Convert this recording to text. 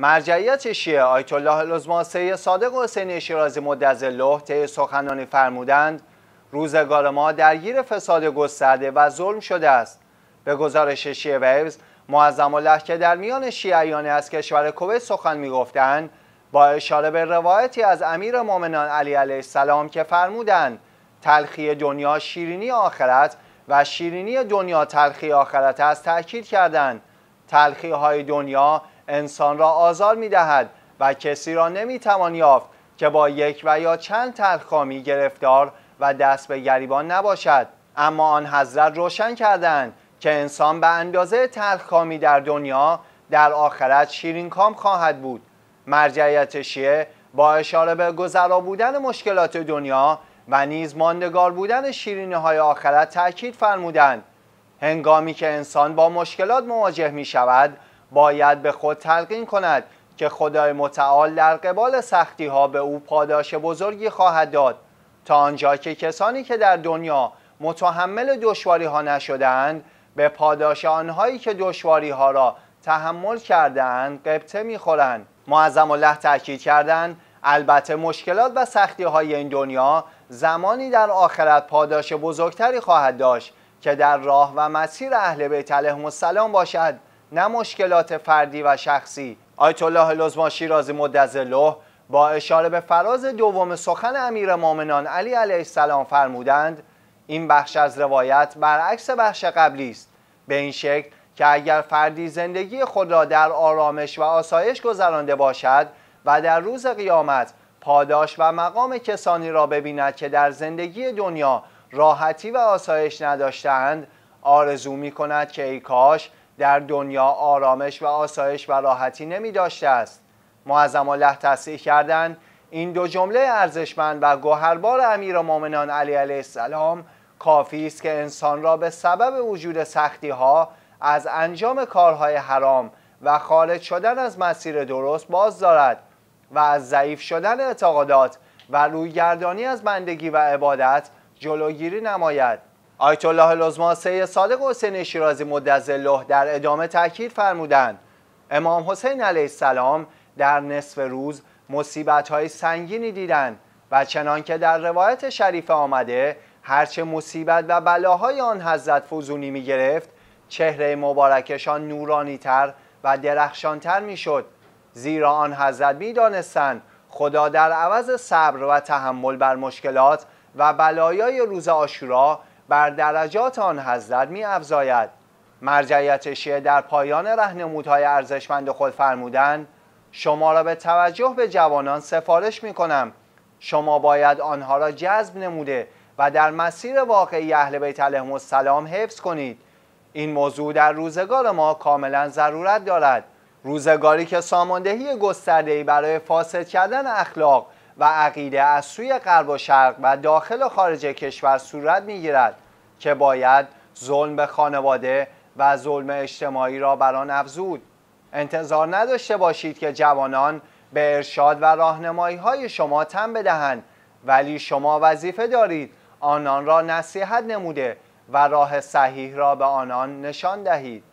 مرجعیت شیعه آیت الله العظما سید صادق حسینی شیرازی مدظله طی سخنانی فرمودند روزگار ما درگیر فساد گسترده و ظلم شده است به گزارش شیعه ویوز معظم الله که در میان شیعیان از کشور کویت سخن میگفتند با اشاره به روایتی از امیر مؤمنان علی علیه السلام که فرمودند تلخی دنیا شیرینی آخرت و شیرینی دنیا تلخی آخرت است تاکید کردند تلخی های دنیا انسان را آزار می دهد و کسی را نمی توان یافت که با یک و یا چند تلخامی گرفتار و دست به گریبان نباشد اما آن حضرت روشن کردند که انسان به اندازه تلخامی در دنیا در آخرت شیرین کام خواهد بود مرجعیت شیعه با اشاره به گذرا بودن مشکلات دنیا و نیز ماندگار بودن شیرینه های آخرت تاکید فرمودند هنگامی که انسان با مشکلات مواجه می شود باید به خود تلقین کند که خدای متعال در قبال سختی ها به او پاداش بزرگی خواهد داد تا آنجا که کسانی که در دنیا متحمل دشواری ها نشدند به پاداش آنهایی که دشواری ها را تحمل کردند قبطه میخورند معظم الله تاکید کردند البته مشکلات و سختی های این دنیا زمانی در آخرت پاداش بزرگتری خواهد داشت که در راه و مسیر اهل بیت علیهم السلام باشد نه مشکلات فردی و شخصی آیت الله لزما شیرازی مدظله با اشاره به فراز دوم سخن امیر مؤمنان علی علیه السلام فرمودند این بخش از روایت برعکس بخش قبلی است به این شکل که اگر فردی زندگی خود را در آرامش و آسایش گذرانده باشد و در روز قیامت پاداش و مقام کسانی را ببیند که در زندگی دنیا راحتی و آسایش نداشتند آرزو می کند که ای کاش در دنیا آرامش و آسایش و راحتی نمی داشته است معظم الله تصریح کردند این دو جمله ارزشمند و گوهربار امیر مؤمنان علی علیه السلام کافی است که انسان را به سبب وجود سختی ها از انجام کارهای حرام و خارج شدن از مسیر درست باز دارد و از ضعیف شدن اعتقادات و رویگردانی از بندگی و عبادت جلوگیری نماید آیت الله العظما صادق حسین شیرازی مدظله الله در ادامه تاکید فرمودند امام حسین علیه السلام در نصف روز مصیبت های سنگینی دیدند و چنانکه در روایت شریف آمده هرچه مصیبت و بلاهای آن حضرت فزونی می گرفت چهره مبارکشان نورانی تر و درخشان تر می شد زیرا آن حضرت می خدا در عوض صبر و تحمل بر مشکلات و بلایای روز آشورا بر درجات آن حضرت می افزاید مرجعیت شیعه در پایان رهنمودهای ارزشمند خود فرمودند شما را به توجه به جوانان سفارش می کنم شما باید آنها را جذب نموده و در مسیر واقعی اهل بیت علیهم السلام حفظ کنید این موضوع در روزگار ما کاملا ضرورت دارد روزگاری که ساماندهی گسترده‌ای برای فاسد کردن اخلاق و عقیده از سوی غرب و شرق و داخل و خارج کشور صورت میگیرد که باید ظلم به خانواده و ظلم اجتماعی را بر آن افزود انتظار نداشته باشید که جوانان به ارشاد و راهنمایی های شما تن بدهند ولی شما وظیفه دارید آنان را نصیحت نموده و راه صحیح را به آنان نشان دهید